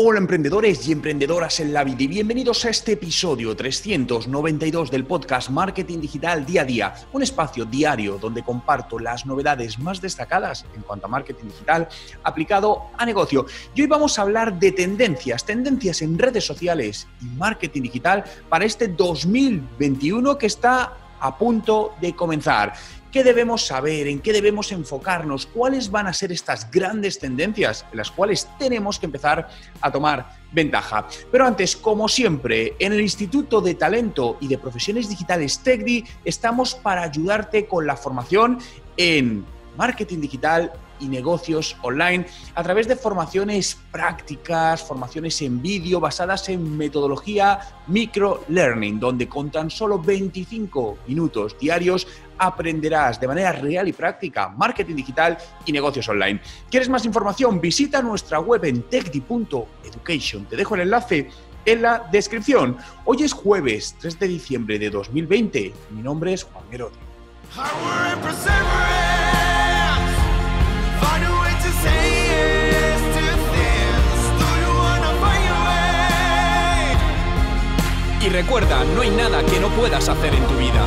Hola emprendedores y emprendedoras en la vida y bienvenidos a este episodio 392 del podcast Marketing Digital Día a Día, un espacio diario donde comparto las novedades más destacadas en cuanto a marketing digital aplicado a negocio. Y hoy vamos a hablar de tendencias, tendencias en redes sociales y marketing digital para este 2021 que está a punto de comenzar. ¿Qué debemos saber? ¿En qué debemos enfocarnos? ¿Cuáles van a ser estas grandes tendencias en las cuales tenemos que empezar a tomar ventaja? Pero antes, como siempre, en el Instituto de Talento y de Profesiones Digitales TECDI estamos para ayudarte con la formación en marketing digital y negocios online a través de formaciones prácticas, formaciones en vídeo basadas en metodología microlearning, donde con tan solo 25 minutos diarios aprenderás de manera real y práctica marketing digital y negocios online. ¿Quieres más información? Visita nuestra web en techdi.education. Te dejo el enlace en la descripción. Hoy es jueves 3 de diciembre de 2020. Mi nombre es Juan Mero Y recuerda, no hay nada que no puedas hacer en tu vida.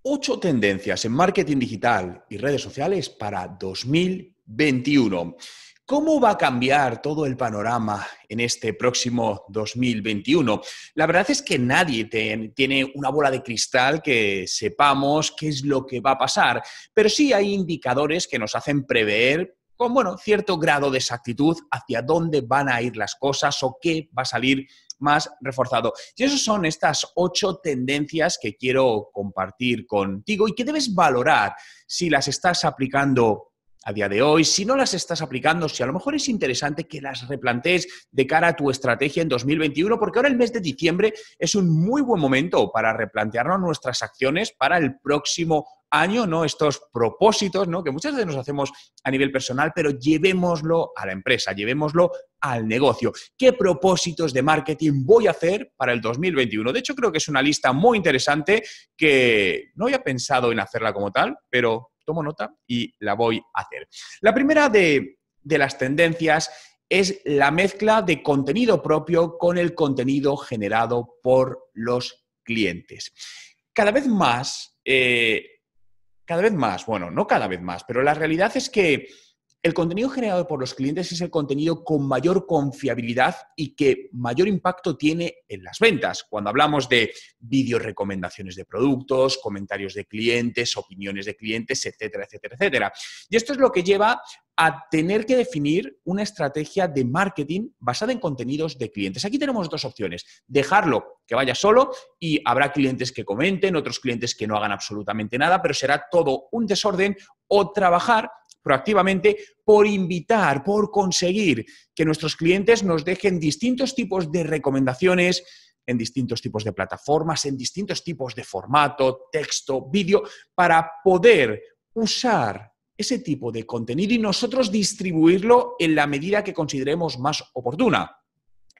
Ocho tendencias en marketing digital y redes sociales para 2021. ¿Cómo va a cambiar todo el panorama en este próximo 2021? La verdad es que nadie tiene una bola de cristal que sepamos qué es lo que va a pasar, pero sí hay indicadores que nos hacen prever con bueno, cierto grado de exactitud hacia dónde van a ir las cosas o qué va a salir más reforzado. Y esas son estas ocho tendencias que quiero compartir contigo y que debes valorar si las estás aplicando a día de hoy, si no las estás aplicando, si a lo mejor es interesante que las replantees de cara a tu estrategia en 2021, porque ahora el mes de diciembre es un muy buen momento para replantearnos nuestras acciones para el próximo año, ¿no? Estos propósitos, ¿no? Que muchas veces nos hacemos a nivel personal, pero llevémoslo a la empresa, llevémoslo al negocio. ¿Qué propósitos de marketing voy a hacer para el 2021? De hecho, creo que es una lista muy interesante que no había pensado en hacerla como tal, pero tomo nota y la voy a hacer. La primera de, las tendencias es la mezcla de contenido propio con el contenido generado por los clientes. Cada vez más eh, cada vez más, bueno, no cada vez más, pero la realidad es que el contenido generado por los clientes es el contenido con mayor confiabilidad y que mayor impacto tiene en las ventas. Cuando hablamos de vídeos recomendaciones de productos, comentarios de clientes, opiniones de clientes, etcétera, etcétera, etcétera. Y esto es lo que lleva a tener que definir una estrategia de marketing basada en contenidos de clientes. Aquí tenemos dos opciones. Dejarlo que vaya solo y habrá clientes que comenten, otros clientes que no hagan absolutamente nada, pero será todo un desorden o trabajar proactivamente por invitar, por conseguir que nuestros clientes nos dejen distintos tipos de recomendaciones en distintos tipos de plataformas, en distintos tipos de formato, texto, vídeo, para poder usar ese tipo de contenido y nosotros distribuirlo en la medida que consideremos más oportuna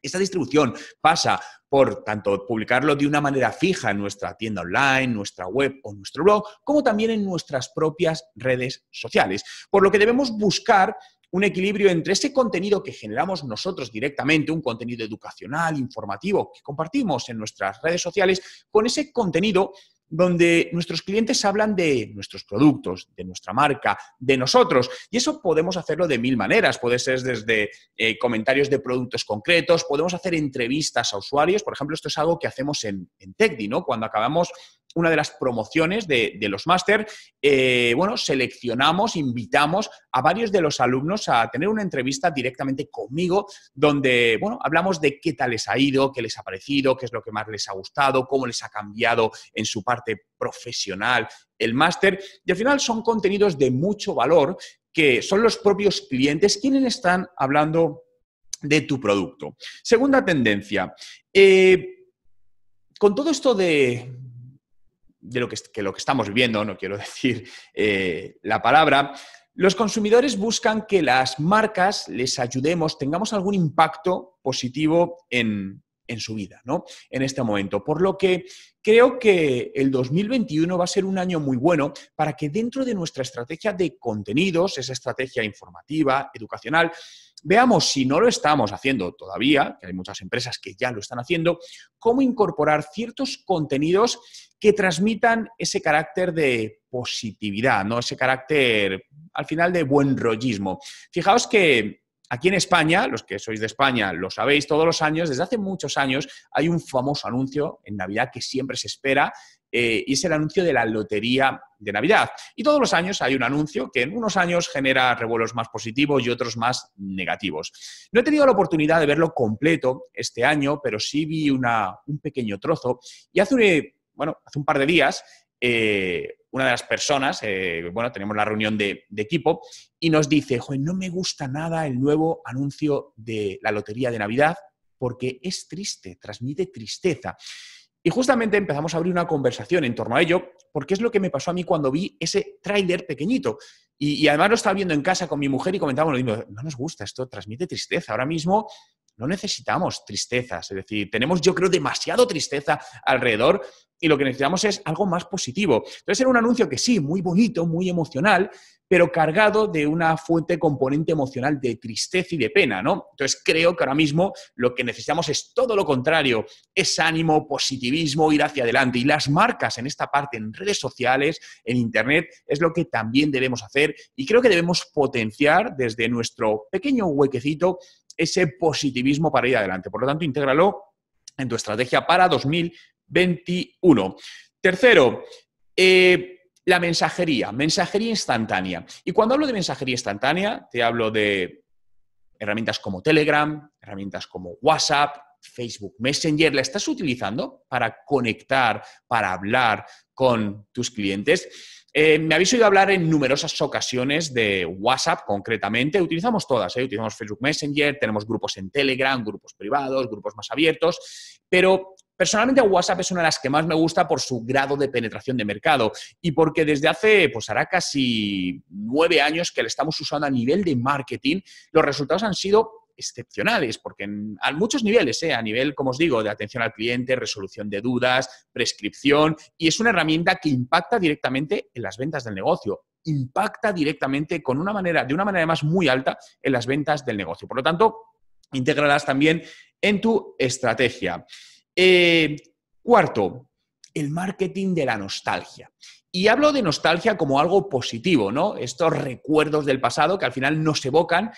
esa distribución pasa por tanto publicarlo de una manera fija en nuestra tienda online, nuestra web o nuestro blog, como también en nuestras propias redes sociales. Por lo que debemos buscar un equilibrio entre ese contenido que generamos nosotros directamente, un contenido educacional, informativo, que compartimos en nuestras redes sociales, con ese contenido donde nuestros clientes hablan de nuestros productos, de nuestra marca, de nosotros. Y eso podemos hacerlo de mil maneras. Puede ser desde eh, comentarios de productos concretos, podemos hacer entrevistas a usuarios. Por ejemplo, esto es algo que hacemos en, en ¿no? Cuando acabamos una de las promociones de, los máster, eh, bueno, seleccionamos, invitamos a varios de los alumnos a tener una entrevista directamente conmigo, donde, bueno, hablamos de qué tal les ha ido, qué les ha parecido, qué es lo que más les ha gustado, cómo les ha cambiado en su parte profesional el máster, y al final son contenidos de mucho valor que son los propios clientes quienes están hablando de tu producto. Segunda tendencia. Eh, con todo esto de, de lo que, lo que estamos viviendo, no quiero decir eh, la palabra, los consumidores buscan que las marcas les ayudemos, tengamos algún impacto positivo en, en su vida, ¿no? En este momento. Por lo que creo que el 2021 va a ser un año muy bueno para que dentro de nuestra estrategia de contenidos, esa estrategia informativa, educacional, veamos si no lo estamos haciendo todavía, que hay muchas empresas que ya lo están haciendo, cómo incorporar ciertos contenidos que transmitan ese carácter de positividad, ¿no? Ese carácter, al final, de buen rollismo. Fijaos que aquí en España, los que sois de España lo sabéis, todos los años, desde hace muchos años, hay un famoso anuncio en Navidad que siempre se espera. Eh, y es el anuncio de la lotería de Navidad. Y todos los años hay un anuncio que en unos años genera revuelos más positivos y otros más negativos. No he tenido la oportunidad de verlo completo este año, pero sí vi un pequeño trozo. Y hace bueno, hace un par de días, eh, una de las personas, eh, bueno, tenemos la reunión de, equipo, y nos dice, Joder, no me gusta nada el nuevo anuncio de la lotería de Navidad porque es triste, transmite tristeza. Y justamente empezamos a abrir una conversación en torno a ello, porque es lo que me pasó a mí cuando vi ese tráiler pequeñito. Y, y, además lo estaba viendo en casa con mi mujer y comentábamos, no nos gusta esto, transmite tristeza. Ahora mismo no necesitamos tristezas, es decir, tenemos yo creo demasiado tristeza alrededor y lo que necesitamos es algo más positivo. Entonces era un anuncio que sí, muy bonito, muy emocional, pero cargado de una fuente componente emocional de tristeza y de pena, ¿no? Entonces creo que ahora mismo lo que necesitamos es todo lo contrario, es ánimo, positivismo, ir hacia adelante. Y las marcas en esta parte, en redes sociales, en Internet, es lo que también debemos hacer y creo que debemos potenciar desde nuestro pequeño huequecito ese positivismo para ir adelante. Por lo tanto, intégralo en tu estrategia para 2021. Tercero, eh, la mensajería, mensajería instantánea. Y cuando hablo de mensajería instantánea, te hablo de herramientas como Telegram, herramientas como WhatsApp, Facebook Messenger. ¿La estás utilizando para conectar, para hablar con tus clientes? Eh, me habéis oído hablar en numerosas ocasiones de WhatsApp, concretamente. Utilizamos todas, ¿eh? utilizamos Facebook Messenger, tenemos grupos en Telegram, grupos privados, grupos más abiertos, pero Personalmente WhatsApp es una de las que más me gusta por su grado de penetración de mercado y porque desde hace, pues hará casi nueve años que le estamos usando a nivel de marketing, los resultados han sido excepcionales, porque a muchos niveles, ¿eh? a nivel, como os digo, de atención al cliente, resolución de dudas, prescripción, y es una herramienta que impacta directamente en las ventas del negocio impacta directamente con una manera, de una manera además muy alta en las ventas del negocio. Por lo tanto, integrarás también en tu estrategia. Eh, cuarto, el marketing de la nostalgia. Y hablo de nostalgia como algo positivo, ¿no? Estos recuerdos del pasado que al final nos evocan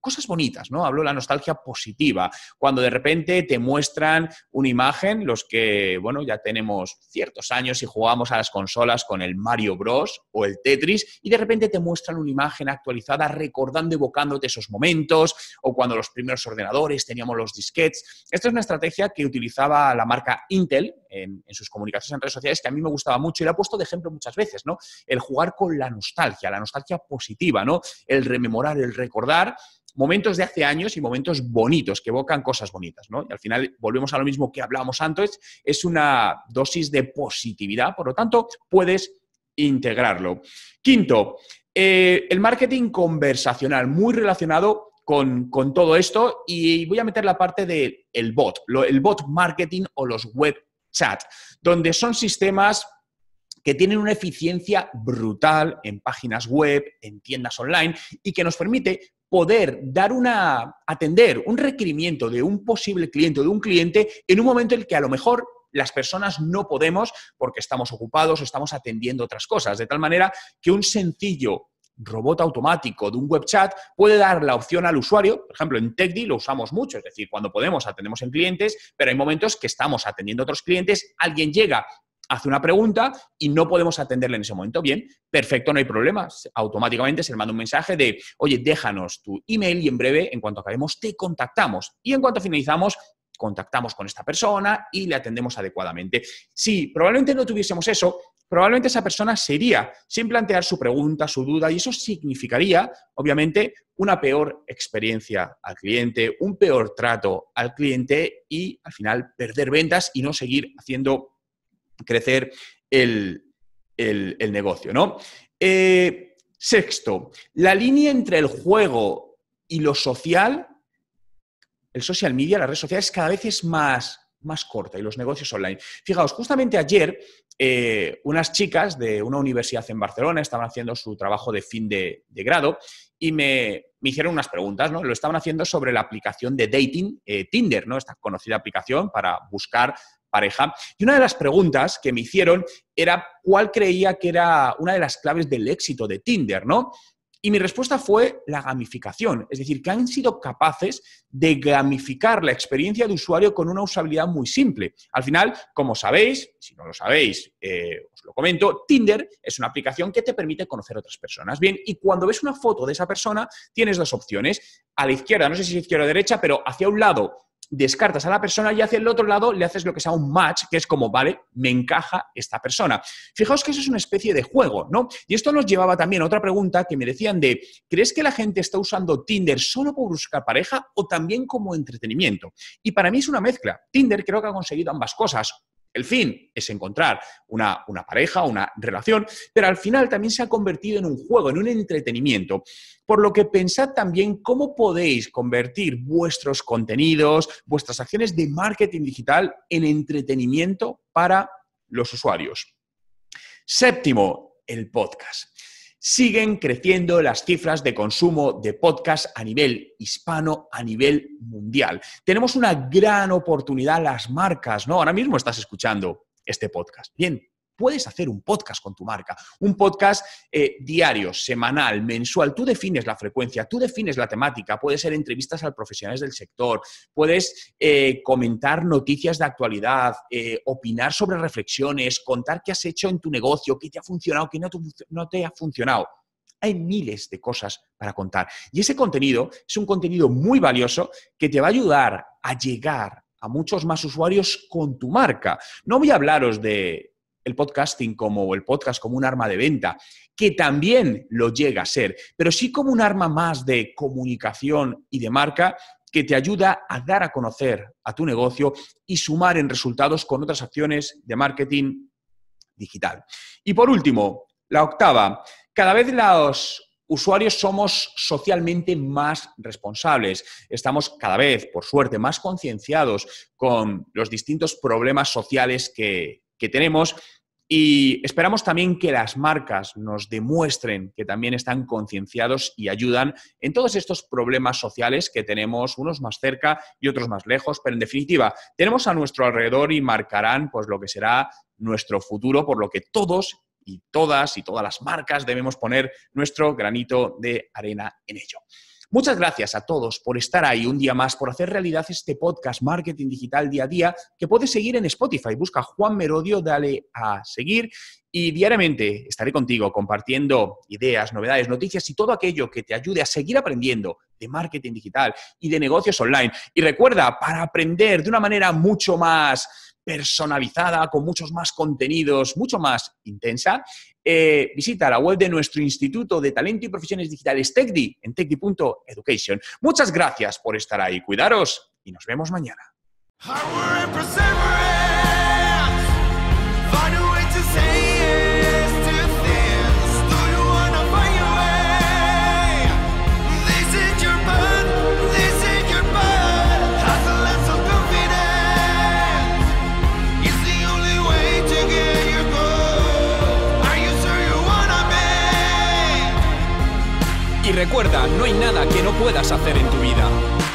cosas bonitas, ¿no? Hablo de la nostalgia positiva, cuando de repente te muestran una imagen, los que, bueno, ya tenemos ciertos años y jugamos a las consolas con el Mario Bros o el Tetris, y de repente te muestran una imagen actualizada recordando, evocándote esos momentos, o cuando los primeros ordenadores teníamos los disquets. Esta es una estrategia que utilizaba la marca Intel en, sus comunicaciones en redes sociales, que a mí me gustaba mucho y la he puesto de ejemplo muchas veces, ¿no? El jugar con la nostalgia, la nostalgia positiva, ¿no? El rememorar, el recordar momentos de hace años y momentos bonitos, que evocan cosas bonitas, ¿no? Y al final volvemos a lo mismo que hablábamos antes, es una dosis de positividad, por lo tanto, puedes integrarlo. Quinto, eh, el marketing conversacional, muy relacionado con, todo esto, y voy a meter la parte del bot, el bot marketing o los web chat, donde son sistemas que tienen una eficiencia brutal en páginas web, en tiendas online y que nos permite poder dar una, atender un requerimiento de un posible cliente o de un cliente en un momento en el que a lo mejor las personas no podemos porque estamos ocupados o estamos atendiendo otras cosas. De tal manera que un sencillo robot automático de un web chat puede dar la opción al usuario, por ejemplo, en TechDi lo usamos mucho, es decir, cuando podemos atendemos en clientes, pero hay momentos que estamos atendiendo a otros clientes, alguien llega hace una pregunta y no podemos atenderle en ese momento. Bien, perfecto, no hay problema. Automáticamente se le manda un mensaje de, oye, déjanos tu email y en breve, en cuanto acabemos, te contactamos. Y en cuanto finalizamos, contactamos con esta persona y le atendemos adecuadamente. Si probablemente no tuviésemos eso, probablemente esa persona sería sin plantear su pregunta, su duda, y eso significaría, obviamente, una peor experiencia al cliente, un peor trato al cliente y, al final, perder ventas y no seguir haciendo crecer el, negocio, ¿no? Eh, sexto, la línea entre el juego y lo social, el social media, las redes sociales, cada vez es más, más corta y los negocios online. Fijaos, justamente ayer eh, unas chicas de una universidad en Barcelona estaban haciendo su trabajo de fin de, grado y me, hicieron unas preguntas, ¿no? Lo estaban haciendo sobre la aplicación de dating eh, Tinder, ¿no? Esta conocida aplicación para buscar pareja. Y una de las preguntas que me hicieron era cuál creía que era una de las claves del éxito de Tinder, ¿no? Y mi respuesta fue la gamificación, es decir, que han sido capaces de gamificar la experiencia de usuario con una usabilidad muy simple. Al final, como sabéis, si no lo sabéis, eh, os lo comento, Tinder es una aplicación que te permite conocer otras personas. Bien, y cuando ves una foto de esa persona, tienes dos opciones. A la izquierda, no sé si es izquierda o derecha, pero hacia un lado descartas a la persona y hacia el otro lado le haces lo que sea un match, que es como, vale, me encaja esta persona. Fijaos que eso es una especie de juego, ¿no? Y esto nos llevaba también a otra pregunta que me decían de, ¿crees que la gente está usando Tinder solo por buscar pareja o también como entretenimiento? Y para mí es una mezcla. Tinder creo que ha conseguido ambas cosas. El fin es encontrar una, pareja, una relación, pero al final también se ha convertido en un juego, en un entretenimiento. Por lo que pensad también cómo podéis convertir vuestros contenidos, vuestras acciones de marketing digital en entretenimiento para los usuarios. Séptimo, el podcast siguen creciendo las cifras de consumo de podcast a nivel hispano, a nivel mundial. Tenemos una gran oportunidad las marcas, ¿no? Ahora mismo estás escuchando este podcast. Bien, puedes hacer un podcast con tu marca, un podcast eh, diario, semanal, mensual. Tú defines la frecuencia, tú defines la temática, puede ser entrevistas a profesionales del sector, puedes eh, comentar noticias de actualidad, eh, opinar sobre reflexiones, contar qué has hecho en tu negocio, qué te ha funcionado, qué no te ha funcionado. Hay miles de cosas para contar. Y ese contenido es un contenido muy valioso que te va a ayudar a llegar a muchos más usuarios con tu marca. No voy a hablaros de el podcasting como el podcast como un arma de venta, que también lo llega a ser, pero sí como un arma más de comunicación y de marca que te ayuda a dar a conocer a tu negocio y sumar en resultados con otras acciones de marketing digital. Y por último, la octava, cada vez los usuarios somos socialmente más responsables. Estamos cada vez, por suerte, más concienciados con los distintos problemas sociales que, que tenemos y esperamos también que las marcas nos demuestren que también están concienciados y ayudan en todos estos problemas sociales que tenemos, unos más cerca y otros más lejos, pero en definitiva, tenemos a nuestro alrededor y marcarán pues, lo que será nuestro futuro, por lo que todos y todas y todas las marcas debemos poner nuestro granito de arena en ello. Muchas gracias a todos por estar ahí un día más, por hacer realidad este podcast Marketing Digital Día a Día, que puedes seguir en Spotify. Busca Juan Merodio, dale a seguir y diariamente estaré contigo compartiendo ideas, novedades, noticias y todo aquello que te ayude a seguir aprendiendo de marketing digital y de negocios online. Y recuerda, para aprender de una manera mucho más personalizada, con muchos más contenidos, mucho más intensa, eh, visita la web de nuestro Instituto de Talento y Profesiones Digitales, TECDI, en tecdi.education. Muchas gracias por estar ahí. Cuidaros y nos vemos mañana. hay nada que no puedas hacer en tu vida.